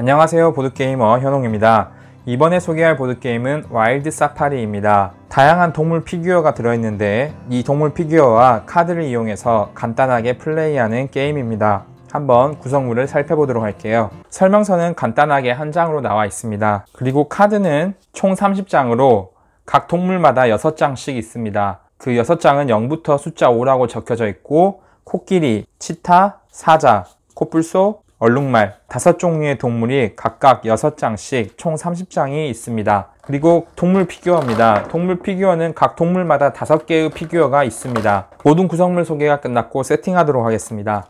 안녕하세요 보드게이머 현홍입니다. 이번에 소개할 보드게임은 와일드 사파리입니다. 다양한 동물 피규어가 들어있는데 이 동물 피규어와 카드를 이용해서 간단하게 플레이하는 게임입니다. 한번 구성물을 살펴보도록 할게요. 설명서는 간단하게 한 장으로 나와 있습니다. 그리고 카드는 총 30장으로 각 동물마다 6장씩 있습니다. 그 6장은 0부터 숫자 5라고 적혀져 있고 코끼리, 치타, 사자, 코뿔소, 얼룩말 다섯 종류의 동물이 각각 6장씩 총 30장이 있습니다. 그리고 동물 피규어입니다. 동물 피규어는 각 동물마다 5개의 피규어가 있습니다. 모든 구성물 소개가 끝났고 세팅하도록 하겠습니다.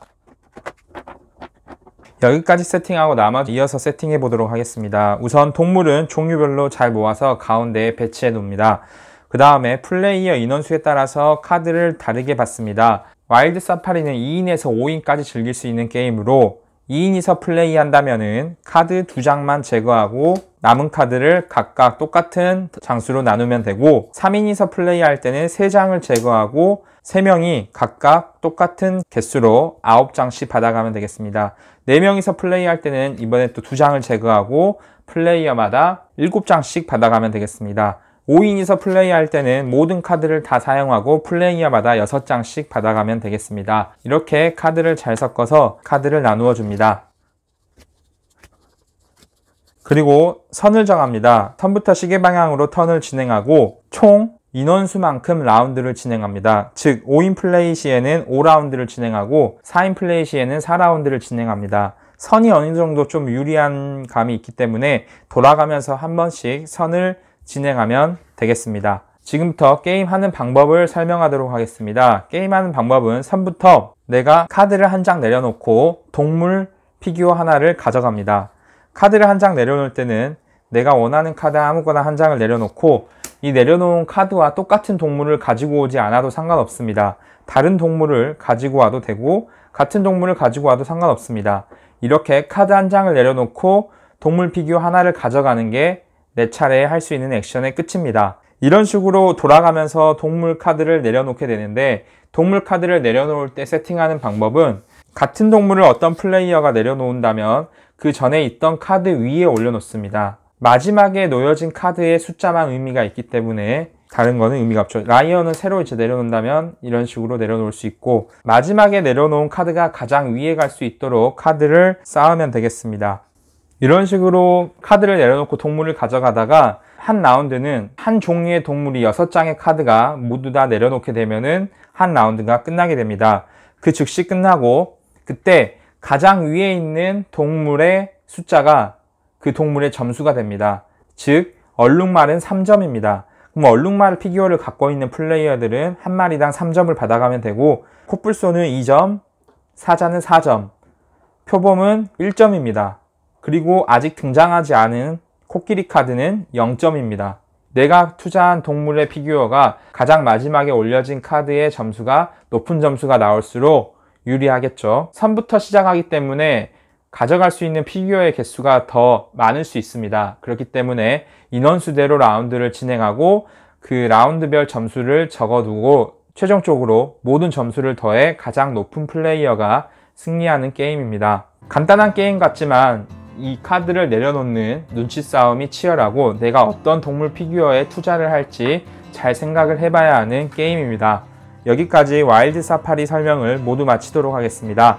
여기까지 세팅하고 나머지 이어서 세팅해 보도록 하겠습니다. 우선 동물은 종류별로 잘 모아서 가운데에 배치해 놓습니다. 그 다음에 플레이어 인원수에 따라서 카드를 다르게 받습니다. 와일드 사파리는 2인에서 5인까지 즐길 수 있는 게임으로 2인이서 플레이한다면은 카드 두 장만 제거하고 남은 카드를 각각 똑같은 장수로 나누면 되고 3인이서 플레이할 때는 3장을 제거하고 3명이 각각 똑같은 개수로 9장씩 받아가면 되겠습니다. 4명이서 플레이할 때는 이번에 또 2장을 제거하고 플레이어마다 7장씩 받아가면 되겠습니다. 5인이서 플레이할 때는 모든 카드를 다 사용하고 플레이어마다 6장씩 받아가면 되겠습니다. 이렇게 카드를 잘 섞어서 카드를 나누어 줍니다. 그리고 선을 정합니다. 턴부터 시계 방향으로 턴을 진행하고 총 인원수만큼 라운드를 진행합니다. 즉 5인 플레이 시에는 5라운드를 진행하고 4인 플레이 시에는 4라운드를 진행합니다. 선이 어느 정도 좀 유리한 감이 있기 때문에 돌아가면서 한 번씩 선을 진행하면 되겠습니다. 지금부터 게임하는 방법을 설명하도록 하겠습니다. 게임하는 방법은 3부터 내가 카드를 한 장 내려놓고 동물 피규어 하나를 가져갑니다. 카드를 한 장 내려놓을 때는 내가 원하는 카드 아무거나 한 장을 내려놓고 이 내려놓은 카드와 똑같은 동물을 가지고 오지 않아도 상관없습니다. 다른 동물을 가지고 와도 되고 같은 동물을 가지고 와도 상관없습니다. 이렇게 카드 한 장을 내려놓고 동물 피규어 하나를 가져가는 게내 차례에 할 수 있는 액션의 끝입니다. 이런 식으로 돌아가면서 동물 카드를 내려놓게 되는데 동물 카드를 내려놓을 때 세팅하는 방법은 같은 동물을 어떤 플레이어가 내려놓은다면그 전에 있던 카드 위에 올려놓습니다. 마지막에 놓여진 카드의 숫자만 의미가 있기 때문에 다른 거는 의미가 없죠. 라이언은 새로 이제 내려놓는다면 이런 식으로 내려놓을 수 있고 마지막에 내려놓은 카드가 가장 위에 갈 수 있도록 카드를 쌓으면 되겠습니다. 이런 식으로 카드를 내려놓고 동물을 가져가다가 한 라운드는 한 종류의 동물이 6장의 카드가 모두 다 내려놓게 되면은 한 라운드가 끝나게 됩니다. 그 즉시 끝나고 그때 가장 위에 있는 동물의 숫자가 그 동물의 점수가 됩니다. 즉 얼룩말은 3점입니다. 그럼 얼룩말 피규어를 갖고 있는 플레이어들은 한 마리당 3점을 받아가면 되고 코뿔소는 2점, 사자는 4점, 표범은 1점입니다. 그리고 아직 등장하지 않은 코끼리 카드는 0점입니다. 내가 투자한 동물의 피규어가 가장 마지막에 올려진 카드의 점수가 높은 점수가 나올수록 유리하겠죠. 3부터 시작하기 때문에 가져갈 수 있는 피규어의 개수가 더 많을 수 있습니다. 그렇기 때문에 인원수대로 라운드를 진행하고 그 라운드별 점수를 적어두고 최종적으로 모든 점수를 더해 가장 높은 플레이어가 승리하는 게임입니다. 간단한 게임 같지만 이 카드를 내려놓는 눈치 싸움이 치열하고 내가 어떤 동물 피규어에 투자를 할지 잘 생각을 해봐야 하는 게임입니다. 여기까지 와일드 사파리 설명을 모두 마치도록 하겠습니다.